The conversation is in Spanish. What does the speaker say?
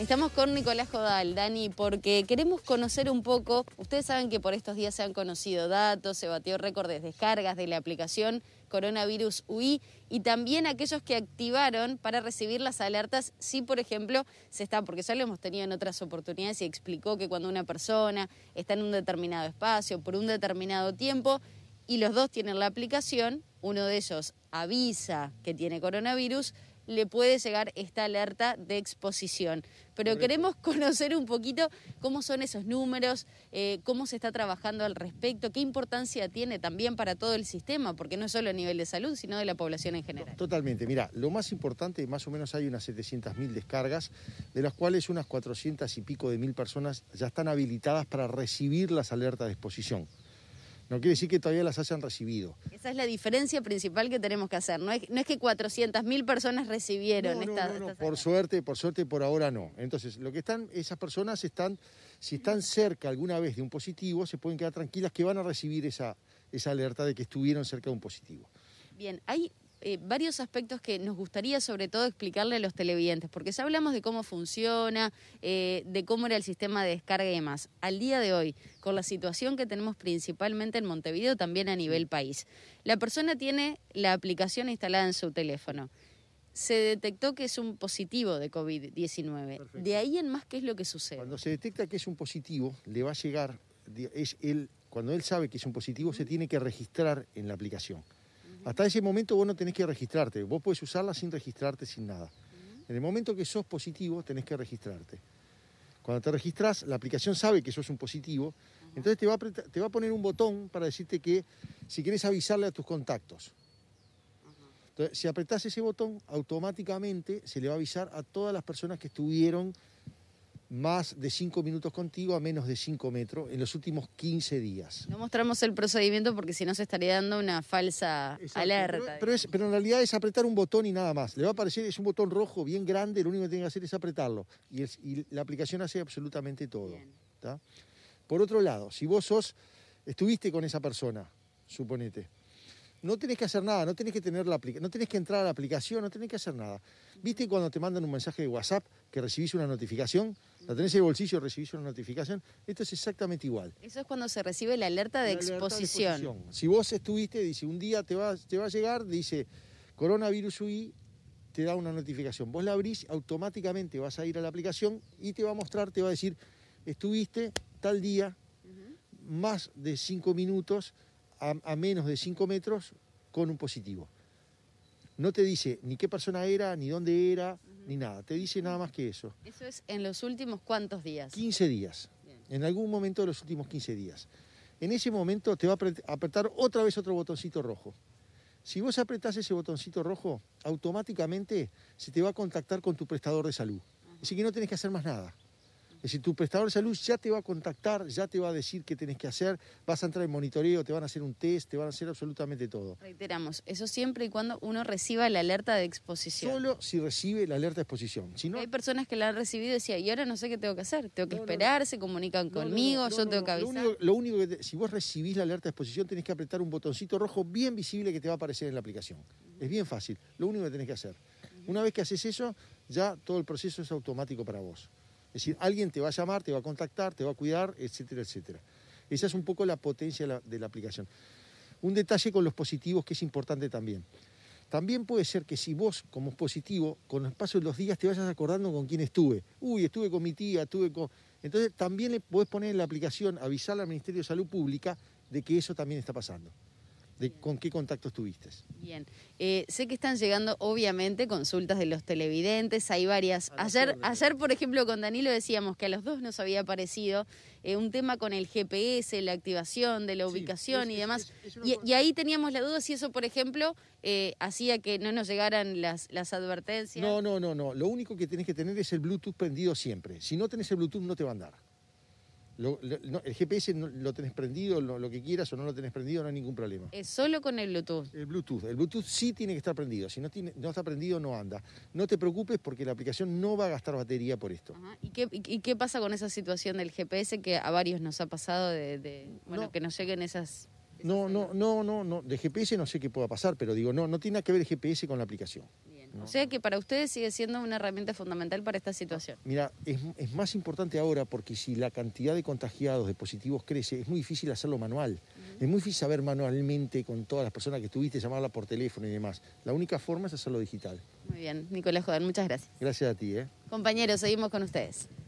Estamos con Nicolás Jodal, Dani, porque queremos conocer un poco, ustedes saben que por estos días se han conocido datos, se batió récord de descargas de la aplicación Coronavirus UI y también aquellos que activaron para recibir las alertas si, por ejemplo, se está, porque ya lo hemos tenido en otras oportunidades y explicó que cuando una persona está en un determinado espacio por un determinado tiempo y los dos tienen la aplicación, uno de ellos avisa que tiene coronavirus, le puede llegar esta alerta de exposición. Pero queremos conocer un poquito cómo son esos números, eh, cómo se está trabajando al respecto, qué importancia tiene también para todo el sistema, porque no es solo a nivel de salud, sino de la población en general. Totalmente, mira, lo más importante, más o menos hay unas 700.000 descargas, de las cuales unas 400 y pico de mil personas ya están habilitadas para recibir las alertas de exposición. No quiere decir que todavía las hayan recibido. Esa es la diferencia principal que tenemos que hacer. No es, no es que 400.000 personas recibieron esta, por suerte, por suerte por ahora no. Entonces, lo que están esas personas están si están cerca alguna vez de un positivo, se pueden quedar tranquilas que van a recibir esa esa alerta de que estuvieron cerca de un positivo. Bien, hay eh, varios aspectos que nos gustaría sobre todo explicarle a los televidentes, porque ya hablamos de cómo funciona, eh, de cómo era el sistema de descarga y demás. Al día de hoy, con la situación que tenemos principalmente en Montevideo, también a nivel país, la persona tiene la aplicación instalada en su teléfono. Se detectó que es un positivo de COVID-19. De ahí en más, ¿qué es lo que sucede? Cuando se detecta que es un positivo, le va a llegar, cuando él sabe que es un positivo, se tiene que registrar en la aplicación. Hasta ese momento vos no tenés que registrarte, vos puedes usarla sin registrarte, sin nada. En el momento que sos positivo, tenés que registrarte. Cuando te registras, la aplicación sabe que sos un positivo, entonces te va, a te va poner un botón para decirte que si quieres avisarle a tus contactos. Entonces, si apretás ese botón, automáticamente se le va a avisar a todas las personas que estuvieron más de 5 minutos contigo a menos de 5 metros en los últimos 15 días. No mostramos el procedimiento porque si no se estaría dando una falsa alerta. Pero, en realidad es apretar un botón y nada más. Le va a aparecer, es un botón rojo bien grande, lo único que tiene que hacer es apretarlo. Y, la aplicación hace absolutamente todo. Por otro lado, si vos sos, estuviste con esa persona, suponete, no tenés que hacer nada, no tenés que tener la no tenés que entrar a la aplicación, no tenés que hacer nada. ¿Viste cuando te mandan un mensaje de WhatsApp que recibís una notificación? La tenés en el bolsillo, recibís una notificación. Esto es exactamente igual. Eso es cuando se recibe la alerta de, exposición. Si vos estuviste, dice, un día te va, te va a llegar, dice, coronavirus UI, te da una notificación. Vos la abrís, automáticamente vas a ir a la aplicación y te va a mostrar, te va a decir, estuviste tal día, más de cinco minutos, a, menos de 5 metros con un positivo. No te dice ni qué persona era, ni dónde era, ni nada. Te dice nada más que eso. ¿Eso es en los últimos cuántos días? 15 días. En algún momento de los últimos 15 días. En ese momento te va a apretar otra vez otro botoncito rojo. Si vos apretás ese botoncito rojo, automáticamente se te va a contactar con tu prestador de salud. Así que no tenés que hacer más nada. Es eh, decir, tu prestador de salud ya te va a contactar, ya te va a decir qué tenés que hacer, vas a entrar en monitoreo, te van a hacer un test, te van a hacer absolutamente todo. Reiteramos, eso siempre y cuando uno reciba la alerta de exposición. Solo si recibe la alerta de exposición. Si no... Hay personas que la han recibido y decían, y ahora no sé qué tengo que hacer, tengo que esperar, se comunican conmigo, yo tengo que avisar. Lo único, si vos recibís la alerta de exposición, tenés que apretar un botoncito rojo bien visible que te va a aparecer en la aplicación. Es bien fácil, lo único que tenés que hacer. Una vez que haces eso, ya todo el proceso es automático para vos. Es decir, alguien te va a llamar, te va a contactar, te va a cuidar, etcétera, etcétera. Esa es un poco la potencia de la, aplicación. Un detalle con los positivos que es importante también. También puede ser que si vos, como positivo, con el paso de los días te vayas acordando con quién estuve. Uy, estuve con mi tía, estuve con... Entonces también le podés poner en la aplicación, avisar al Ministerio de Salud Pública de que eso también está pasando con qué contactos tuviste. Bien, eh, sé que están llegando obviamente consultas de los televidentes, hay varias. Ayer, ayer, por ejemplo, con Danilo decíamos que a los dos nos había aparecido eh, un tema con el GPS, la activación de la ubicación y demás. y, ahí teníamos la duda si eso, por ejemplo, eh, hacía que no nos llegaran las, las advertencias. No, no, no, no. Lo único que tienes que tener es el Bluetooth prendido siempre. Si no tenés el Bluetooth no te va a andar el GPS lo tenés prendido, lo, que quieras o no lo tenés prendido, no hay ningún problema. Es solo con el Bluetooth. El Bluetooth. El Bluetooth sí tiene que estar prendido. Si no, no está prendido, no anda. No te preocupes porque la aplicación no va a gastar batería por esto. ¿Y, qué, pasa con esa situación del GPS que a varios nos ha pasado de, bueno, que nos lleguen esas... no, no, no, no, no. De GPS no sé qué pueda pasar, pero digo, no, no tiene nada que ver el GPS con la aplicación. O sea que para ustedes sigue siendo una herramienta fundamental para esta situación. Mira, es, más importante ahora porque si la cantidad de contagiados, de positivos crece, es muy difícil hacerlo manual. Es muy difícil saber manualmente con todas las personas que estuviste, llamarla por teléfono y demás. La única forma es hacerlo digital. Muy bien, Nicolás Joder, muchas gracias. Gracias a ti. ¿eh? Compañeros, seguimos con ustedes.